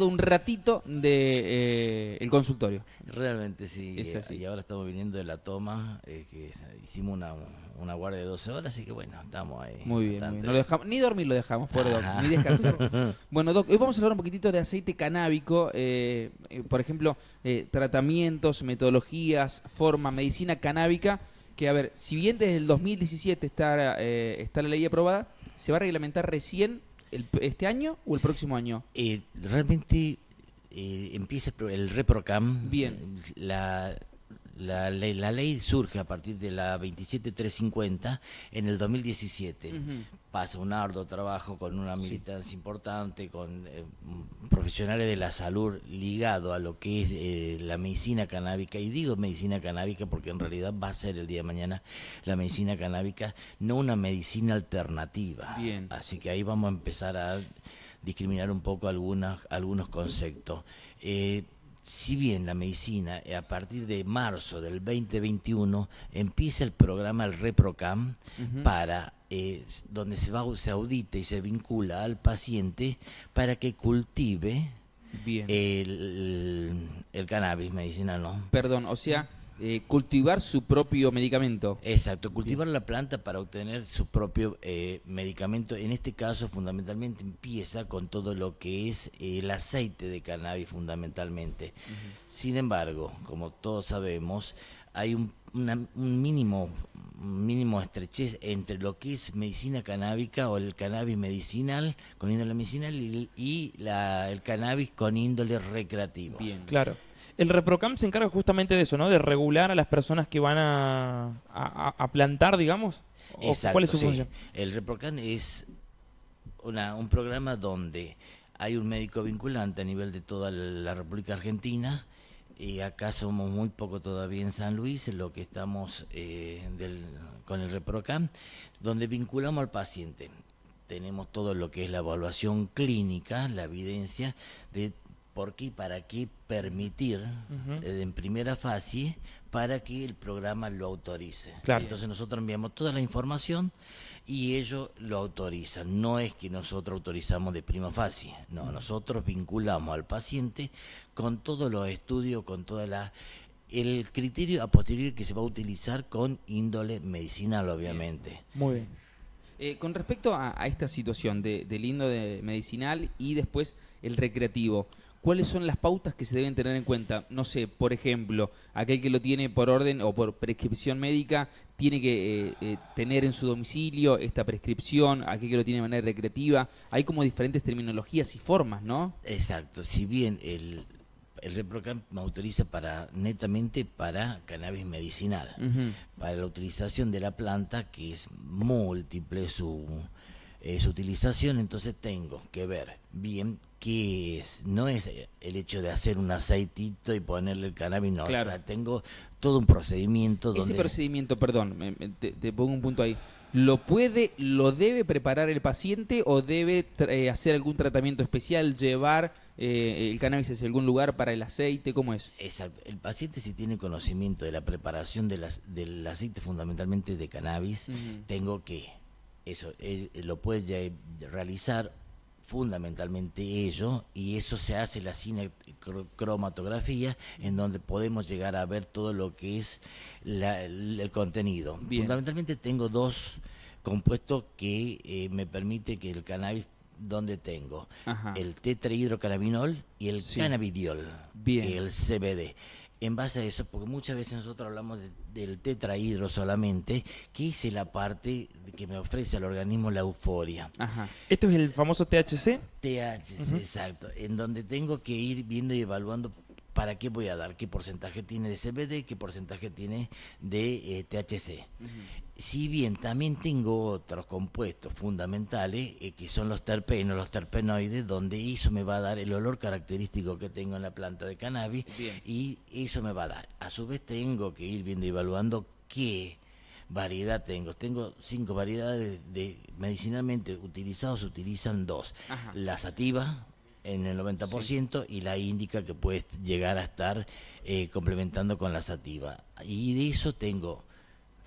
un ratito del eh, consultorio. Realmente sí. Eh, y ahora estamos viniendo de la toma, eh, que hicimos una, guardia de 12 horas, así que bueno, estamos ahí. Muy bien, No lo dejamos, ni dormir lo dejamos, ni descansar. bueno, hoy vamos a hablar un poquitito de aceite canábico, por ejemplo, tratamientos, metodologías, forma, medicina canábica, que a ver, si bien desde el 2017 está, está la ley aprobada, se va a reglamentar recién este año o el próximo año? Eh, realmente eh, empieza el, el ReproCam. Bien. La, la ley, la ley surge a partir de la 27350 en el 2017. Pasa un arduo trabajo con una militancia importante, con eh, profesionales de la salud ligado a lo que es eh, la medicina canábica. Y digo medicina canábica porque en realidad va a ser el día de mañana la medicina canábica, no una medicina alternativa. Así que ahí vamos a empezar a discriminar un poco algunas, algunos conceptos. Eh, si bien la medicina, eh, a partir de marzo del 2021, empieza el programa el ReproCam para eh, donde se, va, se audita y se vincula al paciente para que cultive El, el, cannabis medicinal, ¿no? Perdón, o sea, eh, cultivar su propio medicamento. Exacto, cultivar la planta para obtener su propio eh, medicamento. En este caso, fundamentalmente empieza con todo lo que es eh, el aceite de cannabis, fundamentalmente. Sin embargo, como todos sabemos, hay un, mínimo mínimo estrechez entre lo que es medicina canábica o el cannabis medicinal con índole medicinal y, la, el cannabis con índole recreativo. Bien. Claro. El ReproCam se encarga justamente de eso, ¿no? De regular a las personas que van a, plantar, digamos. ¿Cuál es su función? El ReproCam es un programa donde hay un médico vinculante a nivel de toda la República Argentina. Y acá somos muy poco todavía en San Luis, en lo que estamos eh, con el ReproCam, donde vinculamos al paciente. Tenemos todo lo que es la evaluación clínica, la evidencia de ¿Por qué? para qué permitir eh, en primera fase para que el programa lo autorice. Entonces nosotros enviamos toda la información y ellos lo autorizan. No es que nosotros autorizamos de prima fase, no, nosotros vinculamos al paciente con todos los estudios, con todas las el criterio a posteriori que se va a utilizar con índole medicinal, obviamente. Muy bien. Eh, con respecto a, esta situación de, del índole medicinal y después el recreativo, ¿cuáles son las pautas que se deben tener en cuenta? No sé, por ejemplo, aquel que lo tiene por orden o por prescripción médica tiene que eh, eh, tener en su domicilio esta prescripción, aquel que lo tiene de manera recreativa. Hay como diferentes terminologías y formas, ¿no? Exacto, si bien el, el Reprocamp me autoriza para netamente para cannabis medicinal, para la utilización de la planta que es múltiple su su utilización, entonces tengo que ver bien qué es. No es el hecho de hacer un aceitito y ponerle el cannabis, no. Claro. tengo todo un procedimiento. Donde... Ese procedimiento, perdón, te, pongo un punto ahí. ¿Lo puede, lo debe preparar el paciente o debe eh, hacer algún tratamiento especial, llevar eh, el cannabis hacia algún lugar para el aceite? ¿Cómo es? Exacto. El paciente si tiene conocimiento de la preparación de las, del aceite fundamentalmente de cannabis, tengo que eso lo puede realizar fundamentalmente ello y eso se hace la cromatografía en donde podemos llegar a ver todo lo que es el, contenido. Fundamentalmente tengo dos compuestos que eh, me permite que el cannabis donde tengo el tetrahidrocannabinol y el cannabidiol, el CBD en base a eso, porque muchas veces nosotros hablamos del tetrahidro solamente, que es la parte que me ofrece al organismo la euforia. ¿Esto es el famoso THC? THC, exacto. En donde tengo que ir viendo y evaluando para qué voy a dar, qué porcentaje tiene de CBD, qué porcentaje tiene de eh, THC. Si bien también tengo otros compuestos fundamentales, eh, que son los terpenos, los terpenoides, donde eso me va a dar el olor característico que tengo en la planta de cannabis, y eso me va a dar. A su vez tengo que ir viendo y evaluando qué variedad tengo. Tengo cinco variedades de, medicinalmente utilizados, se utilizan dos. La sativa, en el 90% y la índica que puede llegar a estar eh, complementando con la sativa. Y de eso tengo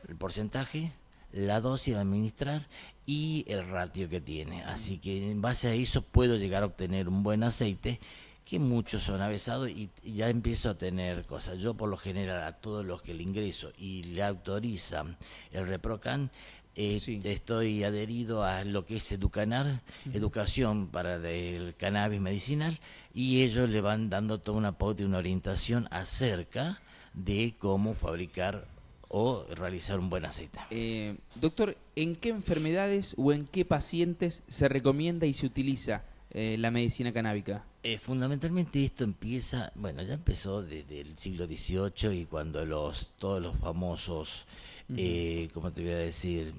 el porcentaje, la dosis a administrar y el ratio que tiene. Así que en base a eso puedo llegar a obtener un buen aceite que muchos son avesados y ya empiezo a tener cosas. Yo por lo general a todos los que le ingreso y le autorizan el Reprocan, eh, estoy adherido a lo que es Educanar, Educación para el Cannabis Medicinal, y ellos le van dando toda una pauta y una orientación acerca de cómo fabricar o realizar un buen aceite. Eh, doctor, ¿en qué enfermedades o en qué pacientes se recomienda y se utiliza eh, la medicina canábica? Eh, fundamentalmente esto empieza, bueno, ya empezó desde el siglo XVIII y cuando los todos los famosos, como ¿cómo te voy a decir?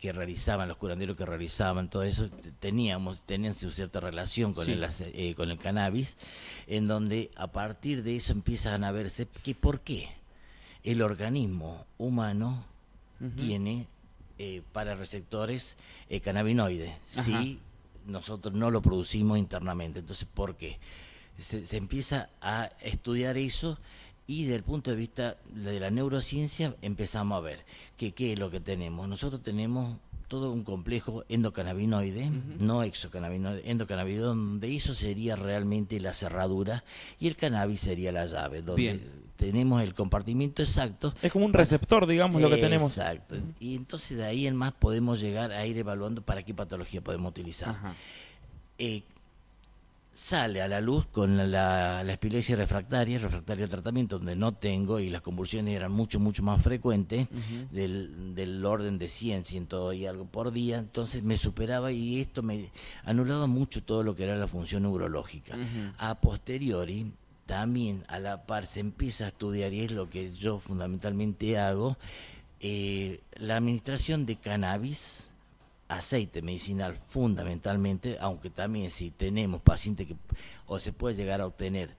que realizaban, los curanderos que realizaban, todo eso, teníamos, tenían su cierta relación con, el, con el cannabis, en donde a partir de eso empiezan a verse que por qué el organismo humano tiene eh, para receptores eh, cannabinoides, si nosotros no lo producimos internamente. Entonces, ¿por qué? Se, empieza a estudiar eso y desde el punto de vista de la neurociencia empezamos a ver que qué es lo que tenemos. Nosotros tenemos todo un complejo endocannabinoide, no exocannabinoide, endocannabinoide, donde eso sería realmente la cerradura y el cannabis sería la llave, Bien tenemos el compartimiento exacto. Es como un receptor, digamos, lo que tenemos. Exacto. Y entonces de ahí en más podemos llegar a ir evaluando para qué patología podemos utilizar. Eh, sale a la luz con la, la, refractaria, refractaria al tratamiento, donde no tengo y las convulsiones eran mucho, mucho más frecuentes, del, orden de 100, 100 y algo por día, entonces me superaba y esto me anulaba mucho todo lo que era la función neurológica. A posteriori, también a la par se empieza a estudiar, y es lo que yo fundamentalmente hago, eh, la administración de cannabis, aceite medicinal fundamentalmente, aunque también si tenemos pacientes que, o se puede llegar a obtener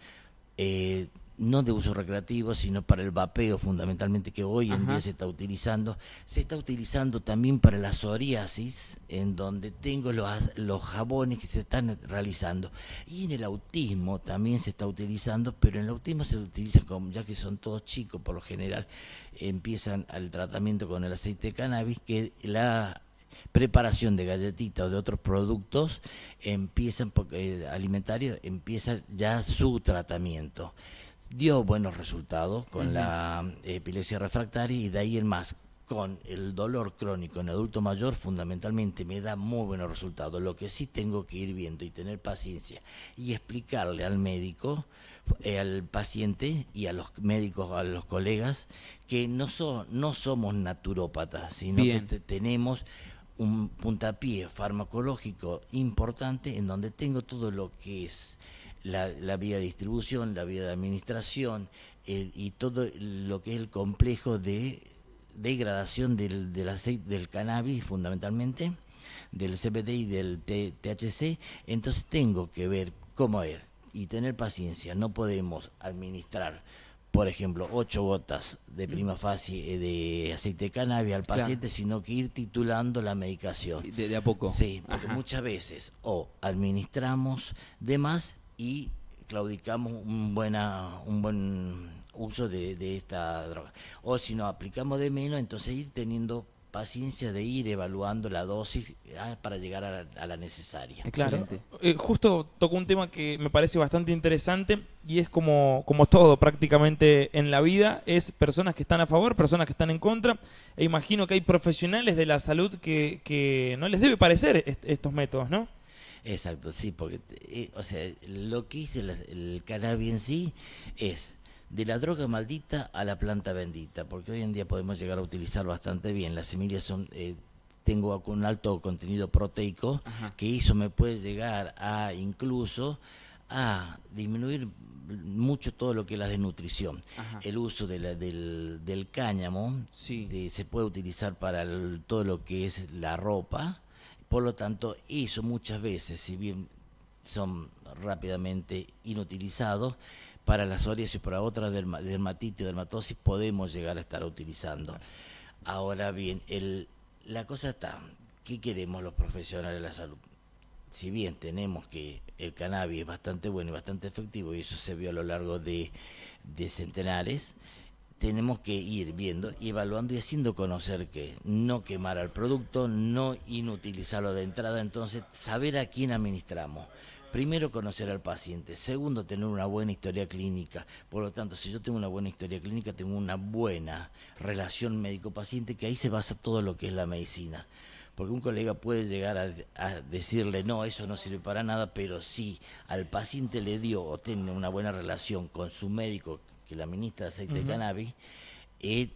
eh, no de uso recreativo, sino para el vapeo fundamentalmente que hoy en día se está utilizando. Se está utilizando también para la psoriasis, en donde tengo los, los jabones que se están realizando. Y en el autismo también se está utilizando, pero en el autismo se utiliza, como, ya que son todos chicos por lo general, empiezan el tratamiento con el aceite de cannabis, que la preparación de galletitas o de otros productos empiezan porque eh, alimentarios empieza ya su tratamiento dio buenos resultados con la eh, epilepsia refractaria y de ahí en más con el dolor crónico en adulto mayor fundamentalmente me da muy buenos resultados. Lo que sí tengo que ir viendo y tener paciencia y explicarle al médico, eh, al paciente y a los médicos, a los colegas, que no, so, no somos naturópatas, sino que tenemos un puntapié farmacológico importante en donde tengo todo lo que es la, vía de distribución, la vía de administración y todo lo que es el complejo de degradación del, del aceite del cannabis fundamentalmente, del CBD y del THC, entonces tengo que ver cómo ver y tener paciencia. No podemos administrar, por ejemplo, ocho gotas de mm. prima facie eh, de aceite de cannabis al paciente, sino que ir titulando la medicación. De, a poco. Sí, porque muchas veces o administramos de más y claudicamos un, buena, un buen uso de, esta droga. O si nos aplicamos de menos, entonces ir teniendo paciencia de ir evaluando la dosis ah, para llegar a la, necesaria. Excelente. Eh, justo tocó un tema que me parece bastante interesante y es como, como todo prácticamente en la vida, es personas que están a favor, personas que están en contra, e imagino que hay profesionales de la salud que, no les debe parecer estos métodos, ¿no? Exacto, sí, porque, eh, o sea, lo que hice el, cannabis en sí es de la droga maldita a la planta bendita, porque hoy en día podemos llegar a utilizar bastante bien. Las semillas son, eh, tengo un alto contenido proteico, que eso me puede llegar a incluso a disminuir mucho todo lo que es la desnutrición. El uso del, del, cáñamo sí. se puede utilizar para todo lo que es la ropa por lo tanto, eso muchas veces, si bien son rápidamente inutilizados, para la y para otras dermatitis, dermatosis, podemos llegar a estar utilizando. Ahora bien, la cosa está, ¿qué queremos los profesionales de la salud? Si bien tenemos que el cannabis es bastante bueno y bastante efectivo, y eso se vio a lo largo de centenares, tenemos que ir viendo y evaluando y haciendo conocer que no quemar al producto, no inutilizarlo de entrada, entonces saber a quién administramos. Primero conocer al paciente, segundo tener una buena historia clínica. Por lo tanto, si yo tengo una buena historia clínica, tengo una buena relación médico-paciente, que ahí se basa todo lo que es la medicina. Porque un colega puede llegar a, decirle, no, eso no sirve para nada, pero si al paciente le dio o tiene una buena relación con su médico que la ministra de aceite de cannabis, eh,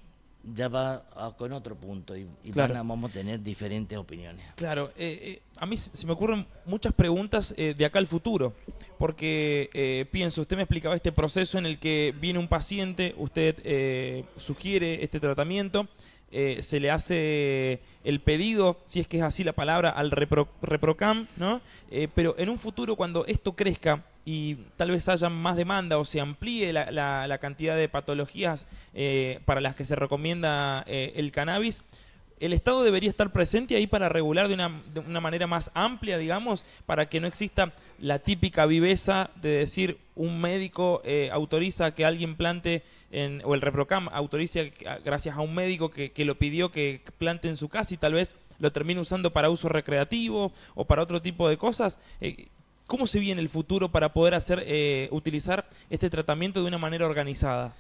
ya va con otro punto y, vamos a tener diferentes opiniones. Claro, eh, eh, a mí se me ocurren muchas preguntas de acá al futuro, porque pienso, usted me explicaba este proceso en el que viene un paciente, usted sugiere este tratamiento, se le hace el pedido, si es que es así la palabra, al ReproCam, ¿no? pero en un futuro cuando esto crezca, y tal vez haya más demanda o se amplíe la, la, cantidad de patologías eh, para las que se recomienda eh, el cannabis, el Estado debería estar presente ahí para regular de una, manera más amplia, digamos, para que no exista la típica viveza de decir un médico eh, autoriza que alguien plante, en, o el ReproCam autoriza, gracias a un médico que, lo pidió, que plante en su casa y tal vez lo termine usando para uso recreativo o para otro tipo de cosas. ¿Cómo se viene el futuro para poder hacer eh, utilizar este tratamiento de una manera organizada?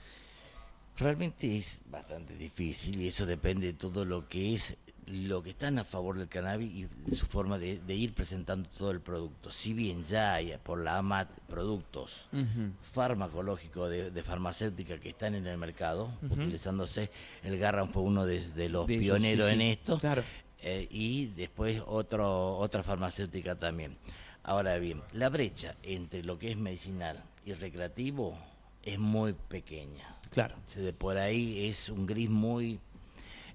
Realmente es bastante difícil y eso depende de todo lo que es lo que están a favor del cannabis y su forma de, ir presentando todo el producto. Si bien ya hay por la AMAT productos farmacológicos de, farmacéutica que están en el mercado, utilizándose, el Garran fue uno de, los pioneros en esto, eh, y después otro, otra farmacéutica también. Ahora bien, la brecha entre lo que es medicinal y recreativo es muy pequeña. Claro. por ahí es un gris muy...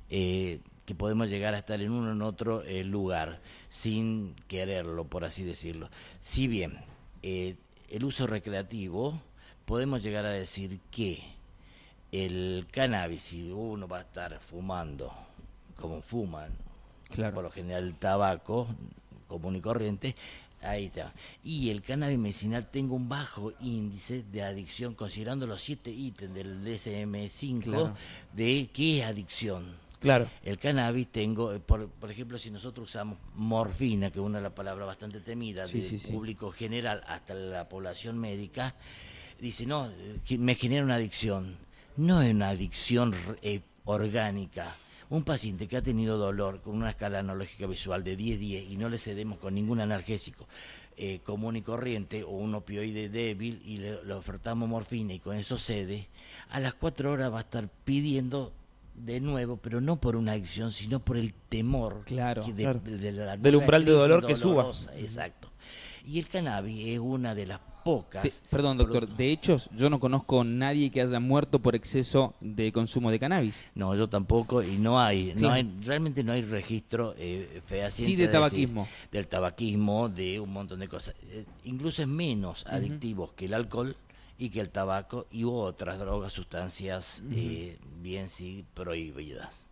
Eh, que podemos llegar a estar en uno en otro eh, lugar sin quererlo, por así decirlo. Si bien eh, el uso recreativo, podemos llegar a decir que el cannabis, si uno va a estar fumando como fuman, claro. por lo general el tabaco común y corriente, Ahí está. Y el cannabis medicinal tengo un bajo índice de adicción, considerando los siete ítems del DSM-5 de qué es adicción. Claro. El cannabis tengo, eh, por, ejemplo, si nosotros usamos morfina, que es una de las bastante temida del público general hasta la población médica, dice, no, eh, me genera una adicción. No es una adicción eh, orgánica un paciente que ha tenido dolor con una escala analógica visual de 10-10 y no le cedemos con ningún analgésico eh, común y corriente o un opioide débil y le, ofertamos morfina y con eso cede, a las 4 horas va a estar pidiendo de nuevo, pero no por una adicción, sino por el temor claro, del umbral de dolor que suba. Exacto. Y el cannabis es una de las perdón, doctor. De hecho, yo no conozco a nadie que haya muerto por exceso de consumo de cannabis. No, yo tampoco. Y no hay, no hay realmente no hay registro eh, fehaciente. Sí, de tabaquismo. del tabaquismo, de un montón de cosas. Eh, incluso es menos adictivo que el alcohol y que el tabaco y otras drogas, sustancias eh, bien sí prohibidas.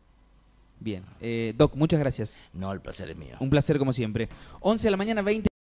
Bien. Eh, Doc, muchas gracias. No, el placer es mío. Un placer como siempre. 11 de la mañana, 20.